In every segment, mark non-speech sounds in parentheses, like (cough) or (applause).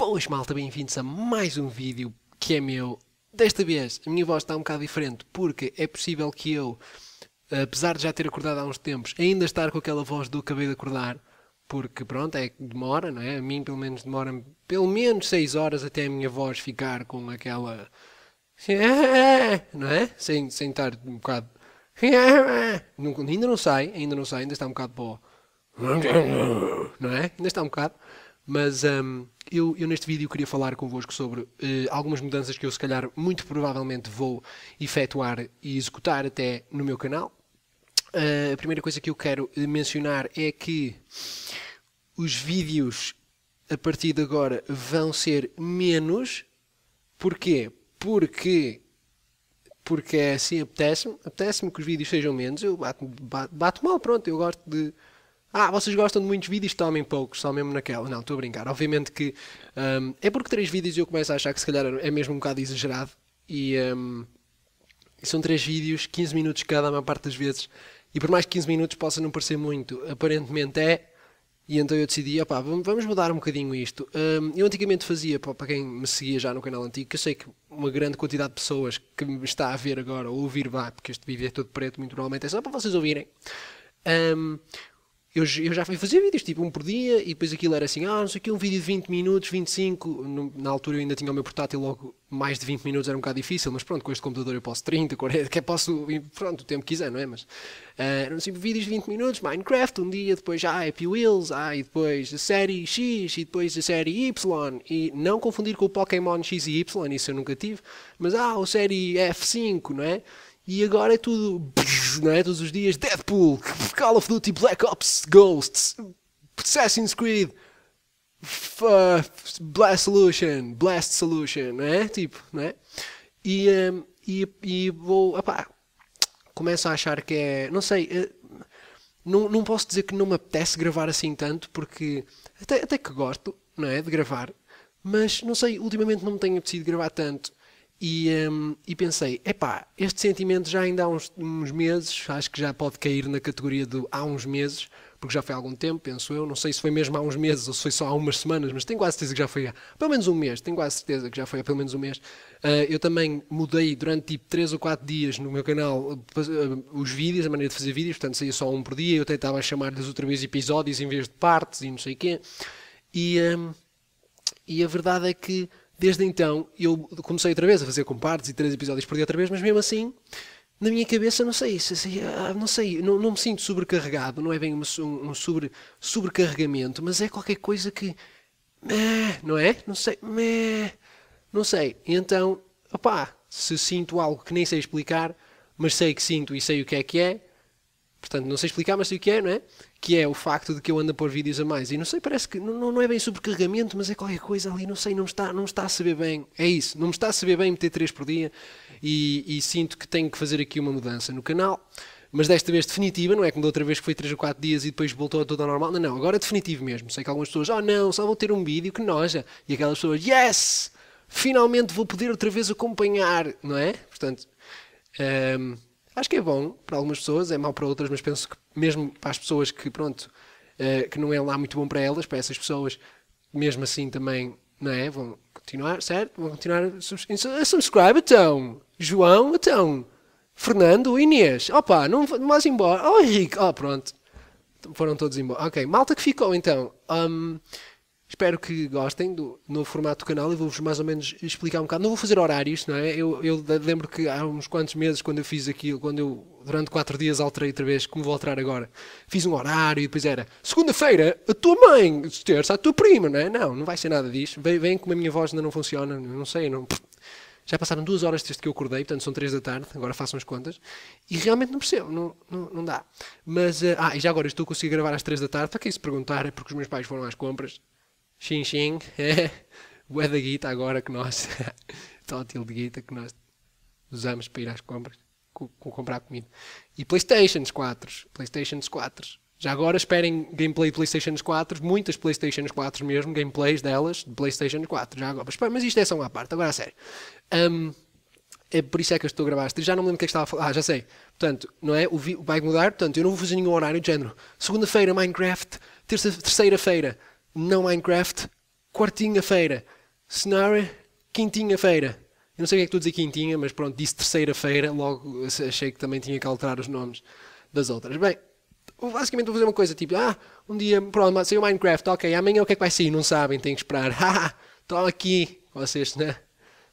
Boas malta, bem-vindos a mais um vídeo que é meu. Desta vez a minha voz está um bocado diferente porque é possível que eu, apesar de já ter acordado há uns tempos, ainda estar com aquela voz do que acabei de acordar, porque pronto, é que demora, não é? A mim pelo menos demora pelo menos 6 horas até a minha voz ficar com aquela. Não é? Sem, sem estar um bocado. ainda não sai, ainda não sai, ainda está um bocado pó. Não é? Ainda está um bocado. Mas um, eu, eu, neste vídeo queria falar convosco sobre uh, algumas mudanças que eu se calhar muito provavelmente vou efetuar e executar até no meu canal. Uh, a primeira coisa que eu quero mencionar é que os vídeos a partir de agora vão ser menos. Porquê? Porque porque é assim apetece-me, apetece-me que os vídeos sejam menos, eu bato, bato, bato mal, pronto, eu gosto de, ah, vocês gostam de muitos vídeos? Tomem poucos, só mesmo naquela. Não, estou a brincar. Obviamente que um, é porque três vídeos eu começo a achar que se calhar é mesmo um bocado exagerado. E um, são três vídeos, 15 minutos cada, a maior parte das vezes. E por mais que 15 minutos possa não parecer muito, aparentemente é. E então eu decidi, opá, vamos mudar um bocadinho isto. Um, eu antigamente fazia, para quem me seguia já no canal antigo, que eu sei que uma grande quantidade de pessoas que me está a ver agora, ou ouvir, vá, porque este vídeo é todo preto, muito normalmente é só para vocês ouvirem. Um, eu, eu já fazia vídeos, tipo um por dia, e depois aquilo era assim, ah, não sei o que, um vídeo de 20 minutos, 25. No, na altura eu ainda tinha o meu portátil, logo mais de 20 minutos era um bocado difícil, mas pronto, com este computador eu posso 30, 40, que é, posso, pronto, o tempo que quiser, não é? Mas eram assim, sempre vídeos de 20 minutos, Minecraft, um dia, depois já ah, Happy Wheels, ah, e depois a série X, e depois a série Y, e não confundir com o Pokémon X e Y, isso eu nunca tive, mas ah, a série F5, não é? E agora é tudo não é? Todos os dias, Deadpool, Call of Duty, Black Ops, Ghosts, Assassin's Creed, uh, Blast Solution, Blast Solution, não é? Tipo, não é? E, um, e, e vou, opá, começo a achar que é, não sei, uh, não, não posso dizer que não me apetece gravar assim tanto, porque até, até que gosto, não é? De gravar, mas não sei, ultimamente não me tenho apetecido gravar tanto. E, um, e pensei, epá, este sentimento já ainda há uns, uns, meses, acho que já pode cair na categoria do há uns meses, porque já foi há algum tempo, penso eu, não sei se foi mesmo há uns meses ou se foi só há umas semanas, mas tenho quase certeza que já foi há pelo menos um mês, tenho quase certeza que já foi há pelo menos um mês. Uh, eu também mudei durante tipo 3 ou 4 dias no meu canal uh, os vídeos, a maneira de fazer vídeos, portanto saía só um por dia, eu tentava chamar-lhes outra vez episódios em vez de partes e não sei o quê. E, um, e a verdade é que Desde então, eu comecei outra vez a fazer compartes e três episódios por dia outra vez, mas mesmo assim, na minha cabeça, não sei, ah, não sei, não, não me sinto sobrecarregado, não é bem um, sobre, sobrecarregamento, mas é qualquer coisa que, não é? Não sei, não sei. Então, opá, se sinto algo que nem sei explicar, mas sei que sinto e sei o que é que é, Portanto, não sei explicar, mas sei o que é, não é? Que é o facto de que eu ando a pôr vídeos a mais. E não sei, parece que não, não é bem sobrecarregamento, mas é qualquer coisa ali, não sei, não está, não está a saber bem. É isso, não me está a saber bem meter 3 por dia e, e sinto que tenho que fazer aqui uma mudança no canal. Mas desta vez definitiva, não é como da outra vez que foi 3 ou 4 dias e depois voltou a tudo ao normal. Não, não, agora é definitivo mesmo. Sei que algumas pessoas, oh não, só vou ter um vídeo, que noja. E aquelas pessoas, yes! Finalmente vou poder outra vez acompanhar, não é? Portanto. Um, ehm, Acho que é bom para algumas pessoas, é mau para outras, mas penso que mesmo para as pessoas que, pronto, uh, que não é lá muito bom para elas, para essas pessoas, mesmo assim também, não é? Vão continuar, certo? Vão continuar a subscrever. Subscribe, então! João, então! Fernando, Inês, opa, não, não vais embora. Oh, Henrique, oh, pronto. Foram todos embora. Ok, malta que ficou então. Um, Espero que gostem do novo formato do canal e vou-vos mais ou menos explicar um bocado. Não vou fazer horários, não é? Eu, eu, lembro que há uns quantos meses, quando eu fiz aquilo, quando eu durante quatro dias alterei outra vez, como vou alterar agora, fiz um horário e depois era segunda-feira a tua mãe, terça a tua prima, não é? Não, não vai ser nada disso. Vem, vem como a minha voz ainda não funciona, não sei, não. Já passaram duas horas desde que eu acordei, portanto são três da tarde, agora façam as contas, e realmente não percebo, não, não, não dá. Mas, eh, ah, e já agora estou a conseguir gravar às três da tarde, para quem se perguntar, é porque os meus pais foram às compras, Xing Xing. É. (laughs) Bué da guita agora que nós. Tótil (laughs) de guita que nós usamos para ir às compras. Com, comprar comida. E Playstations 4. Playstations 4. Já agora esperem gameplay de PlayStation 4, muitas PlayStation 4 mesmo, gameplays delas de PlayStation 4. Já agora. Mas, mas isto é só uma parte, agora a sério. Um, é por isso é que eu estou a gravar isto. Já não me lembro o que é que estava a falar. Ah, já sei. Portanto, não é? O vai mudar, portanto, eu não vou fazer nenhum horário de género. Segunda-feira, Minecraft. Terça, terceira-feira, não Minecraft, quartinha-feira. Cenário, quintinha-feira. Eu não sei o que é que tu a quintinha, mas pronto, disse terceira-feira, logo achei que também tinha que alterar os nomes das outras. Bem, basicamente vou fazer uma coisa tipo, ah, um dia, pronto, saiu Minecraft, ok, amanhã o que é que vai sair? Não sabem, têm que esperar. Haha, (laughs) estão aqui, vocês, né?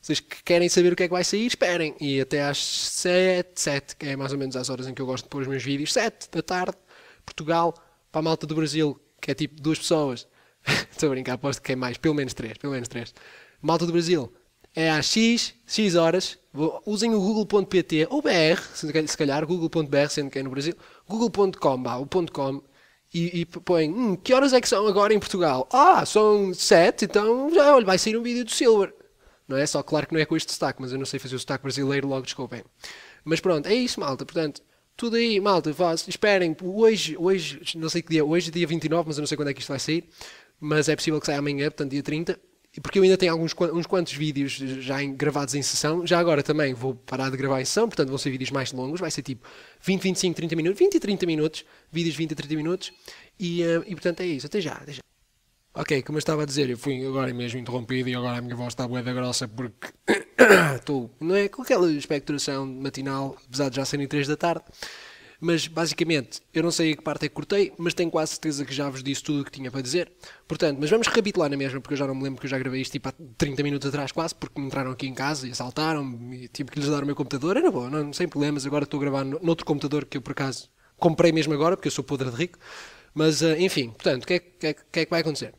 Vocês que querem saber o que é que vai sair, esperem. E até às 7, 7, que é mais ou menos as horas em que eu gosto de pôr os meus vídeos, 7 da tarde, Portugal, para a malta do Brasil, que é tipo duas pessoas. (laughs) Estou a brincar, aposto que é mais, pelo menos três, pelo menos três. Malta do Brasil, é às X, X horas, usem o google.pt ou BR, se calhar, google.br, sendo que é no Brasil, google.com, o ponto .com, e, e põem, hum, que horas é que são agora em Portugal? Ah, são sete, então já, olha, vai sair um vídeo do Silver. Não é só, claro que não é com este destaque, mas eu não sei fazer o destaque brasileiro, logo desculpem. Mas pronto, é isso, malta, portanto, tudo aí, malta, vós, esperem, hoje, hoje, não sei que dia, hoje é dia 29, mas eu não sei quando é que isto vai sair, mas é possível que saia amanhã, portanto, dia 30. Porque eu ainda tenho alguns uns quantos vídeos já em, gravados em sessão. Já agora também vou parar de gravar em sessão, portanto vão ser vídeos mais longos. Vai ser tipo 20, 25, 30 minutos, 20 e 30 minutos. Vídeos 20 e 30 minutos. E, uh, e portanto é isso. Até já, até já. Ok, como eu estava a dizer, eu fui agora mesmo interrompido e agora a minha voz está bué da grossa porque (coughs) estou, não é? Com aquela espectração matinal, apesar de já serem 3 da tarde. Mas basicamente, eu não sei a que parte é que cortei, mas tenho quase certeza que já vos disse tudo o que tinha para dizer. Portanto, mas vamos recapitular na mesma, porque eu já não me lembro que eu já gravei isto tipo há 30 minutos atrás quase, porque me entraram aqui em casa e assaltaram-me e tive tipo, que lhes dar o meu computador. Era bom, não, sem problemas. Agora estou a gravar noutro computador que eu por acaso comprei mesmo agora, porque eu sou podre de rico. Mas eh, enfim, portanto, o que, é, que, é, que é que vai acontecer?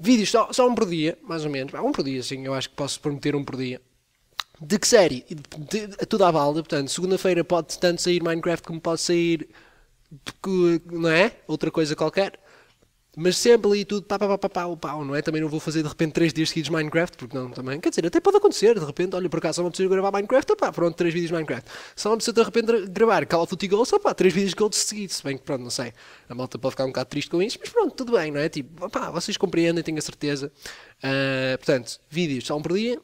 Vídeos só, só um por dia, mais ou menos. Um por dia, sim, eu acho que posso prometer um por dia. De que série? De, de, tudo à balda, portanto, segunda-feira pode tanto sair Minecraft como pode sair. não é? Outra coisa qualquer. Mas sempre ali tudo, pá, pá, pá, pá, pá, pá, não é? Também não vou fazer de repente 3 dias seguidos Minecraft, porque não, também. Quer dizer, até pode acontecer, de repente, olha, por acaso só não preciso gravar Minecraft, pá, pronto, 3 vídeos Minecraft. Só não preciso de repente gravar Call of Duty Ghosts, pá, 3 vídeos Ghosts seguidos, se bem que pronto, não sei. A malta pode ficar um bocado triste com isso, mas pronto, tudo bem, não é? Tipo, pá, vocês compreendem, tenho a certeza. Uh, portanto, vídeos só um por dia,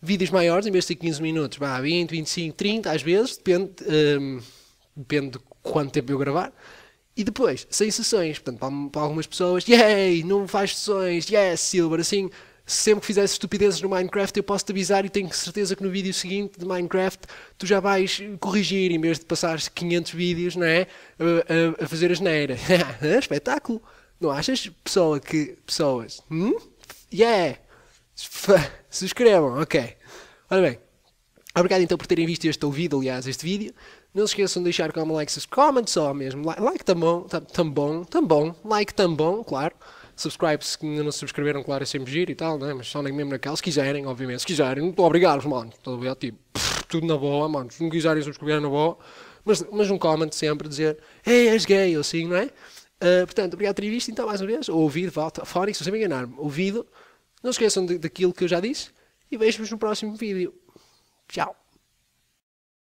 vídeos maiores, em vez de ser 15 minutos, vá, 20, 25, 30, às vezes, depende, um, depende de quanto tempo eu gravar. E depois, sem sessões, portanto, para, para algumas pessoas, yay, não faz sessões, yes, Silver, assim, sempre que fizeres estupidezes no Minecraft, eu posso-te avisar e tenho certeza que no vídeo seguinte de Minecraft tu já vais corrigir, em vez de passar 500 vídeos, não é? A, a, a fazer a geneira. (laughs) Ah, espetáculo! Não achas? Pessoa que. Pessoas. Hum? Yeah! (laughs) Subscrevam, ok. Ora bem, obrigado então por terem visto este ouvido, aliás, este vídeo. Não se esqueçam de deixar como like, comment só mesmo. Like, tão bom, tão bom, tão bom, like tão bom, claro. Subscribe se ainda não se subscreveram, claro, é sempre giro e tal, né? Mas só nem mesmo naquela, se quiserem, obviamente. Se quiserem, não estou obrigado, mano. Tudo bem, tipo, tudo na boa, mano. Se não quiserem subscrever, na boa. Mas, mas um comment sempre dizer, ei, és gay, ou assim, não é? Uh, portanto, obrigado por ter visto, então, mais uma vez. Ouvido, volta, fónix, se eu me enganar, ouvido. Não esqueçam de, daquilo que eu já disse e vejo-vos no próximo vídeo. Tchau!